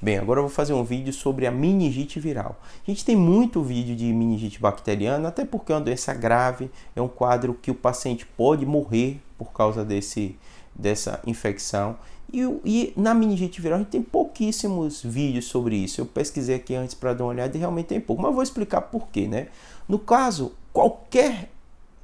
Bem, agora eu vou fazer um vídeo sobre a meningite viral. A gente tem muito vídeo de meningite bacteriana, até porque é uma doença grave, é um quadro que o paciente pode morrer por causa desse, dessa infecção. E, e, na meningite viral a gente tem pouquíssimos vídeos sobre isso. Eu pesquisei aqui antes para dar uma olhada e realmente tem pouco, mas vou explicar por quê, né? No caso, qualquer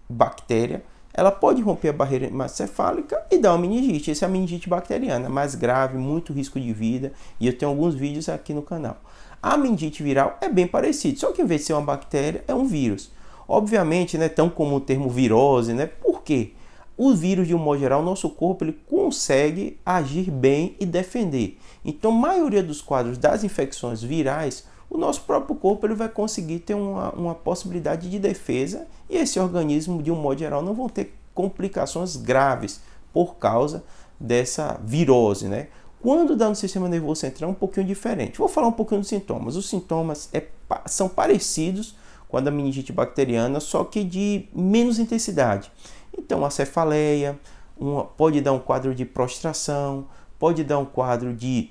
bactéria ela pode romper a barreira hemacefálica e dar uma meningite. Essa é a meningite bacteriana, mais grave, muito risco de vida, e eu tenho alguns vídeos aqui no canal. A meningite viral é bem parecida, só que em vez de ser uma bactéria, é um vírus. Obviamente, não é tão comum o termo virose, né? Por quê? O vírus, de um modo geral, nosso corpo ele consegue agir bem e defender. Então, a maioria dos quadros das infecções virais o nosso próprio corpo ele vai conseguir ter uma, uma possibilidade de defesa e esse organismo, de um modo geral, não vão ter complicações graves por causa dessa virose, né? Quando dá no sistema nervoso central é um pouquinho diferente. Vou falar um pouquinho dos sintomas. Os sintomas é, são parecidos com a da meningite bacteriana, só que de menos intensidade. Então, a cefaleia, uma, pode dar um quadro de prostração, pode dar um quadro de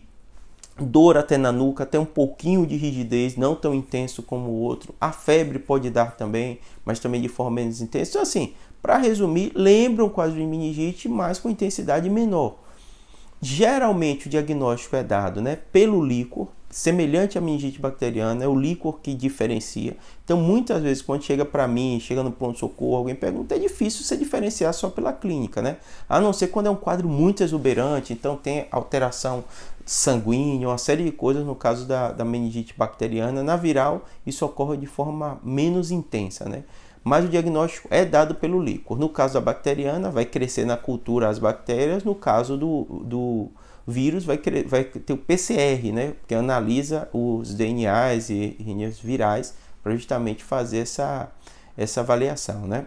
dor até na nuca, até um pouquinho de rigidez, não tão intenso como o outro. A febre pode dar também, mas também de forma menos intensa. Então, assim, para resumir, lembram quase de meningite, mas com intensidade menor. Geralmente o diagnóstico é dado né, pelo líquor, semelhante à meningite bacteriana, é o líquor que diferencia. Então, muitas vezes, quando chega para mim, chega no pronto-socorro, alguém pergunta, é difícil você diferenciar só pela clínica, né? A não ser quando é um quadro muito exuberante, então tem alteração sanguíneo, uma série de coisas. No caso da, da meningite bacteriana, na viral, isso ocorre de forma menos intensa, né? Mas o diagnóstico é dado pelo líquor. No caso da bacteriana, vai crescer na cultura as bactérias. No caso do, do vírus, vai, vai ter o PCR, né? Que analisa os DNAs e RNAs virais para justamente fazer essa, essa avaliação, né?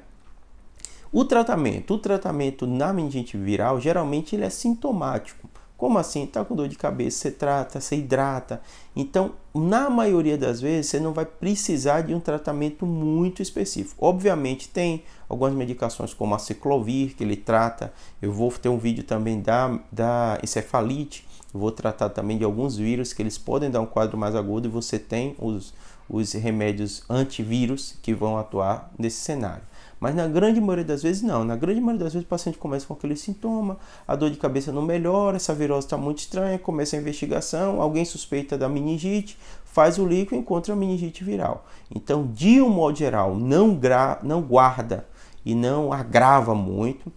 O tratamento, o tratamento na meningite viral, geralmente ele é sintomático. Como assim? Tá com dor de cabeça, você trata, você hidrata. Então, na maioria das vezes, você não vai precisar de um tratamento muito específico. Obviamente, tem algumas medicações como a ciclovir, que ele trata. Eu vou ter um vídeo também da, da encefalite. Eu vou tratar também de alguns vírus que eles podem dar um quadro mais agudo e você tem os, os remédios antivírus que vão atuar nesse cenário. Mas na grande maioria das vezes, não. Na grande maioria das vezes, o paciente começa com aquele sintoma, a dor de cabeça não melhora, essa virose está muito estranha, começa a investigação, alguém suspeita da meningite, faz o líquido e encontra a meningite viral. Então, de um modo geral, não, não guarda e não agrava muito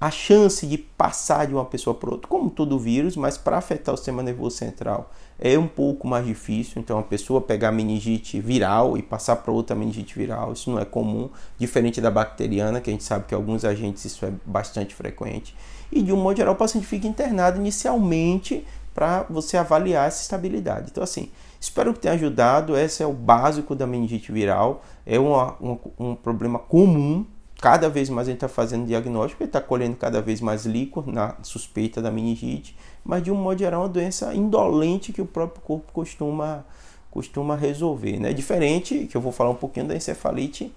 a chance de passar de uma pessoa para outra, como todo vírus, mas para afetar o sistema nervoso central é um pouco mais difícil. Então, a pessoa pegar meningite viral e passar para outra meningite viral, isso não é comum, diferente da bacteriana, que a gente sabe que alguns agentes isso é bastante frequente. E de um modo geral, o paciente fica internado inicialmente para você avaliar essa estabilidade. Então, assim, espero que tenha ajudado. Esse é o básico da meningite viral, é uma, um problema comum cada vez mais a gente está fazendo diagnóstico, está colhendo cada vez mais líquor na suspeita da meningite, mas de um modo geral é uma doença indolente que o próprio corpo costuma, costuma resolver. Né? É diferente, que eu vou falar um pouquinho da encefalite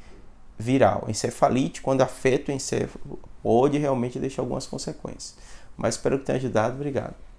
viral. Encefalite, quando afeta o encéfalo, pode realmente deixar algumas consequências. Mas espero que tenha ajudado. Obrigado.